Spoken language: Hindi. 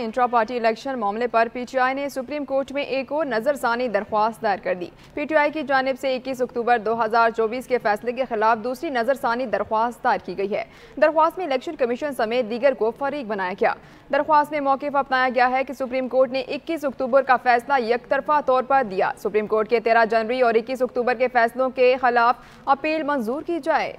इंट्रा पार्टी इलेक्शन मामले पर पीटीआई ने सुप्रीम कोर्ट में एक और नज़रसानी दरख्वास्त दायर कर दी पीटीआई की जानब से 21 अक्टूबर 2024 के फैसले के खिलाफ दूसरी नज़रसानी दरख्वास्त दायर की गई है दरख्वास्त में इलेक्शन कमीशन समेत दीगर को फरीक बनाया गया दरख्वास्त में मौके पर अपनाया गया है कि सुप्रीम कोर्ट ने इक्कीस अक्टूबर का फैसला यकतरफा तौर पर दिया सुप्रीम कोर्ट के तेरह जनवरी और इक्कीस अक्टूबर के फैसलों के खिलाफ अपील मंजूर की जाए